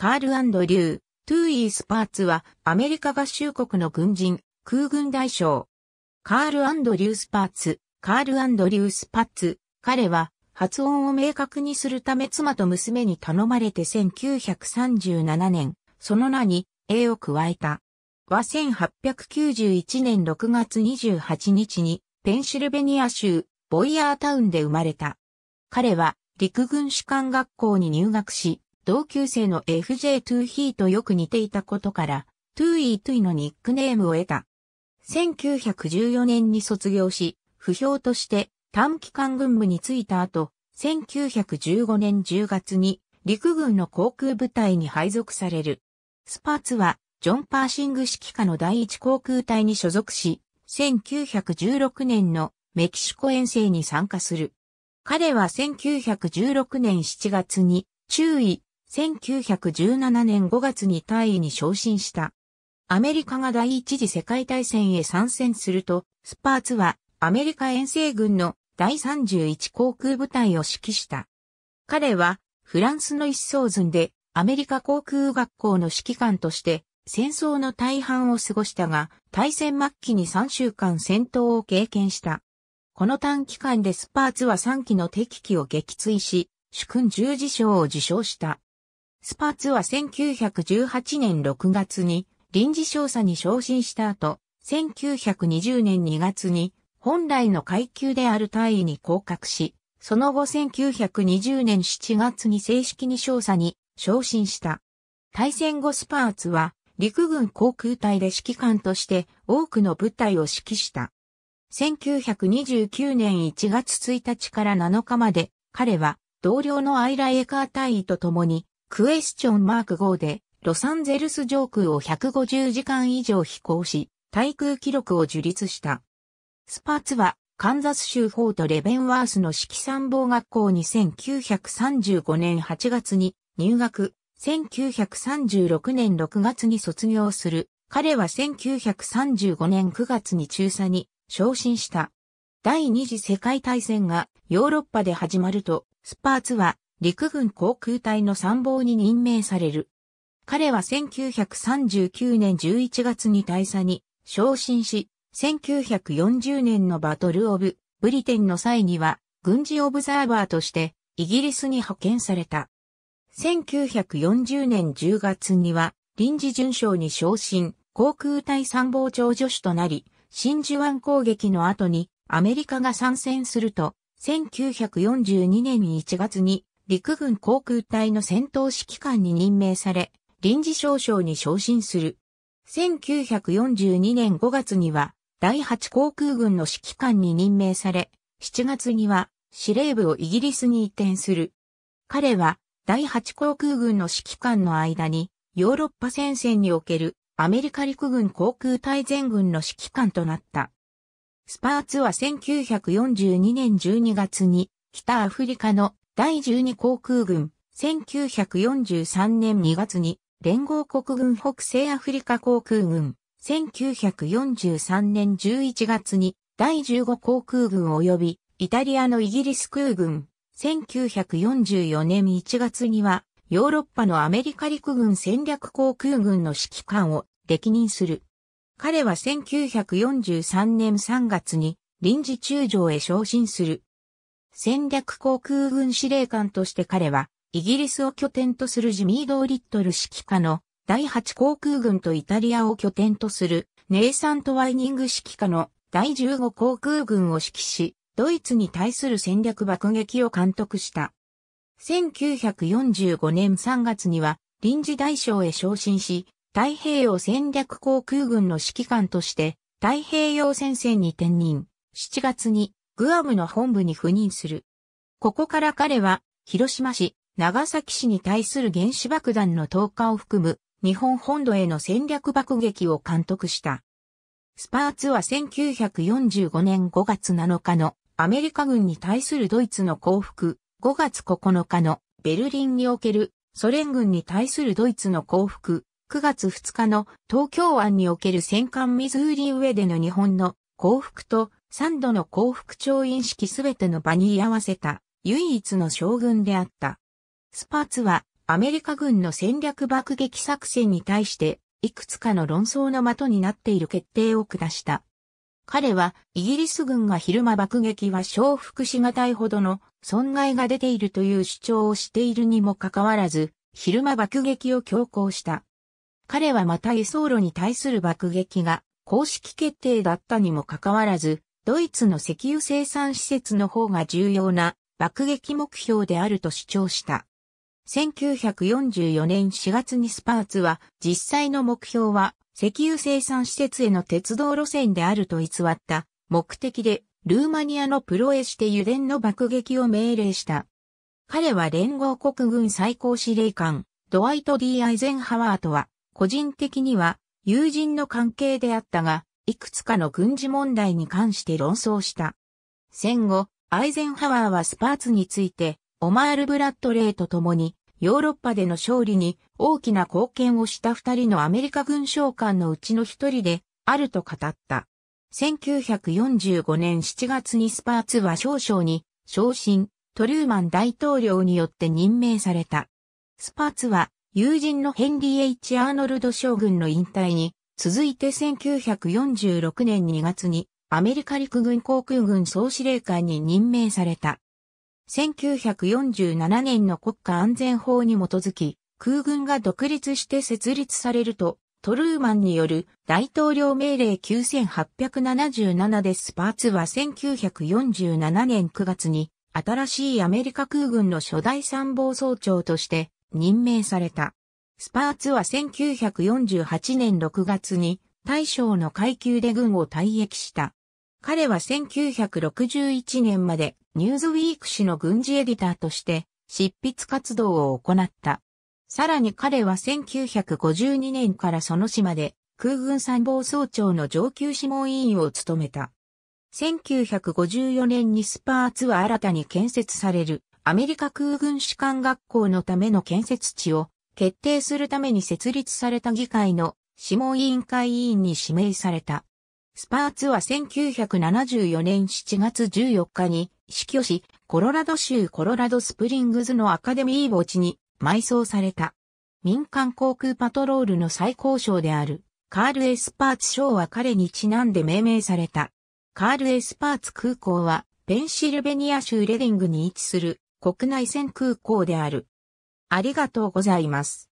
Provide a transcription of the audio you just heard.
カールリュー、トゥーイー・スパーツはアメリカ合衆国の軍人、空軍大将。カールリュー・スパーツ、カールリュー・スパッツ、彼は発音を明確にするため妻と娘に頼まれて1937年、その名に A を加えた。は1891年6月28日にペンシルベニア州ボイヤータウンで生まれた。彼は陸軍士官学校に入学し、同級生の FJ トゥーヒーとよく似ていたことから、トゥーイートゥイのニックネームを得た。1914年に卒業し、不評として短期間軍部に就いた後、1915年10月に陸軍の航空部隊に配属される。スパーツは、ジョン・パーシング指揮下の第一航空隊に所属し、1916年のメキシコ遠征に参加する。彼は1916年7月に中尉1917年5月に大尉に昇進した。アメリカが第一次世界大戦へ参戦すると、スパーツはアメリカ遠征軍の第31航空部隊を指揮した。彼はフランスの一層寸でアメリカ航空学校の指揮官として戦争の大半を過ごしたが、大戦末期に3週間戦闘を経験した。この短期間でスパーツは3機の敵機を撃墜し、主君十字章を受賞した。スパーツは1918年6月に臨時少佐に昇進した後、1920年2月に本来の階級である大尉に降格し、その後1920年7月に正式に少佐に昇進した。対戦後スパーツは陸軍航空隊で指揮官として多くの部隊を指揮した。1929年1月1日から7日まで彼は同僚のアイラ・エカー隊員と共にクエスチョンマーク5で、ロサンゼルス上空を150時間以上飛行し、対空記録を樹立した。スパーツは、カンザス州フォートレベンワースの指揮参謀学校に1935年8月に入学、1936年6月に卒業する。彼は1935年9月に中佐に昇進した。第二次世界大戦がヨーロッパで始まると、スパーツは陸軍航空隊の参謀に任命される。彼は1939年11月に大佐に昇進し、1940年のバトル・オブ・ブリテンの際には軍事オブザーバーとしてイギリスに派遣された。1940年10月には臨時巡将に昇進、航空隊参謀長助手となり、真珠湾攻撃の後にアメリカが参戦すると、1942年1月に陸軍航空隊の戦闘指揮官に任命され、臨時少将に昇進する。1942年5月には、第8航空軍の指揮官に任命され、7月には司令部をイギリスに移転する。彼は第8航空軍の指揮官の間にヨーロッパ戦線におけるアメリカ陸軍航空隊全軍の指揮官となった。スパーツは1942年12月に北アフリカの第12航空軍、1943年2月に、連合国軍北西アフリカ航空軍、1943年11月に、第15航空軍及び、イタリアのイギリス空軍、1944年1月には、ヨーロッパのアメリカ陸軍戦略航空軍の指揮官を歴任する。彼は1943年3月に臨時中将へ昇進する。戦略航空軍司令官として彼は、イギリスを拠点とするジミー・ドーリットル指揮下の第8航空軍とイタリアを拠点とするネイサント・ワイニング指揮下の第15航空軍を指揮し、ドイツに対する戦略爆撃を監督した。1945年3月には臨時大将へ昇進し、太平洋戦略航空軍の指揮官として太平洋戦線に転任。7月にグアムの本部に赴任する。ここから彼は、広島市、長崎市に対する原子爆弾の投下を含む、日本本土への戦略爆撃を監督した。スパーツは1945年5月7日のアメリカ軍に対するドイツの降伏、5月9日のベルリンにおけるソ連軍に対するドイツの降伏、9月2日の東京湾における戦艦ミズーリ上での日本の降伏と三度の幸福調印式すべての場に居合わせた唯一の将軍であった。スパーツはアメリカ軍の戦略爆撃作戦に対していくつかの論争の的になっている決定を下した。彼はイギリス軍が昼間爆撃は承服しがたいほどの損害が出ているという主張をしているにもかかわらず、昼間爆撃を強行した。彼はまた輸送路に対する爆撃が公式決定だったにもかかわらず、ドイツの石油生産施設の方が重要な爆撃目標であると主張した。1944年4月にスパーツは実際の目標は石油生産施設への鉄道路線であると偽った目的でルーマニアのプロエシテ油田の爆撃を命令した。彼は連合国軍最高司令官ドワイト・ D・ アイゼンハワーとは個人的には友人の関係であったがいくつかの軍事問題に関して論争した。戦後、アイゼンハワーはスパーツについて、オマール・ブラッドレーと共に、ヨーロッパでの勝利に大きな貢献をした二人のアメリカ軍将官のうちの一人で、あると語った。1945年7月にスパーツは少将に、昇進、トルーマン大統領によって任命された。スパーツは、友人のヘンリー・ H・ アーノルド将軍の引退に、続いて1946年2月にアメリカ陸軍航空軍総司令官に任命された。1947年の国家安全法に基づき、空軍が独立して設立されると、トルーマンによる大統領命令9877でスパーツは1947年9月に新しいアメリカ空軍の初代参謀総長として任命された。スパーツは1948年6月に大将の階級で軍を退役した。彼は1961年までニューズウィーク誌の軍事エディターとして執筆活動を行った。さらに彼は1952年からその島で空軍参謀総長の上級諮問委員を務めた。1954年にスパーツは新たに建設されるアメリカ空軍士官学校のための建設地を決定するために設立された議会の諮問委員会委員に指名された。スパーツは1974年7月14日に死去し、コロラド州コロラドスプリングズのアカデミー墓地に埋葬された。民間航空パトロールの最高賞である、カール・エスパーツ賞は彼にちなんで命名された。カール・エスパーツ空港は、ペンシルベニア州レディングに位置する国内線空港である。ありがとうございます。